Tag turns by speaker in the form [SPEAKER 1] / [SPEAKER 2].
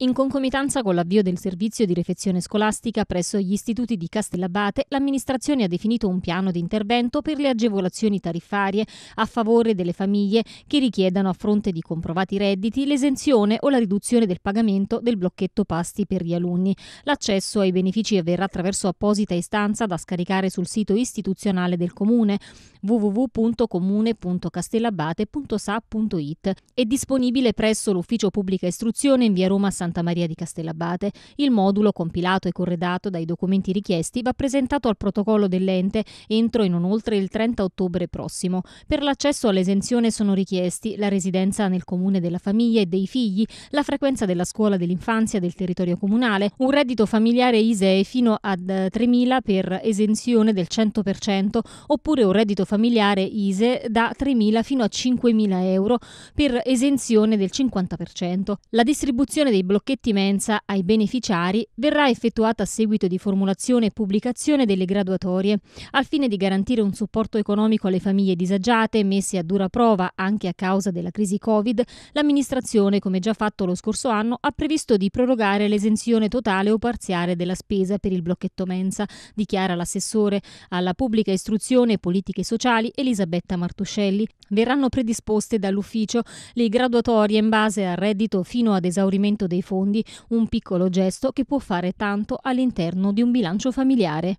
[SPEAKER 1] In concomitanza con l'avvio del servizio di refezione scolastica presso gli istituti di Castellabate, l'amministrazione ha definito un piano di intervento per le agevolazioni tariffarie a favore delle famiglie che richiedano a fronte di comprovati redditi l'esenzione o la riduzione del pagamento del blocchetto pasti per gli alunni. L'accesso ai benefici avverrà attraverso apposita istanza da scaricare sul sito istituzionale del comune www.comune.castellabate.sa.it. È disponibile presso l'Ufficio Pubblica Istruzione in via Roma Santa Maria di Castellabate. Il modulo, compilato e corredato dai documenti richiesti, va presentato al protocollo dell'ente entro e non oltre il 30 ottobre prossimo. Per l'accesso all'esenzione sono richiesti la residenza nel comune della famiglia e dei figli, la frequenza della scuola dell'infanzia del territorio comunale, un reddito familiare ISEE fino eh, a 3.000 per esenzione del 100% oppure un reddito familiare familiare ISE da 3.000 fino a 5.000 euro per esenzione del 50%. La distribuzione dei blocchetti mensa ai beneficiari verrà effettuata a seguito di formulazione e pubblicazione delle graduatorie, al fine di garantire un supporto economico alle famiglie disagiate messe a dura prova anche a causa della crisi Covid, l'amministrazione, come già fatto lo scorso anno, ha previsto di prorogare l'esenzione totale o parziale della spesa per il blocchetto mensa, dichiara l'assessore alla pubblica istruzione e politiche sociali sociali Elisabetta Martuscelli. Verranno predisposte dall'ufficio le graduatorie in base al reddito fino ad esaurimento dei fondi, un piccolo gesto che può fare tanto all'interno di un bilancio familiare.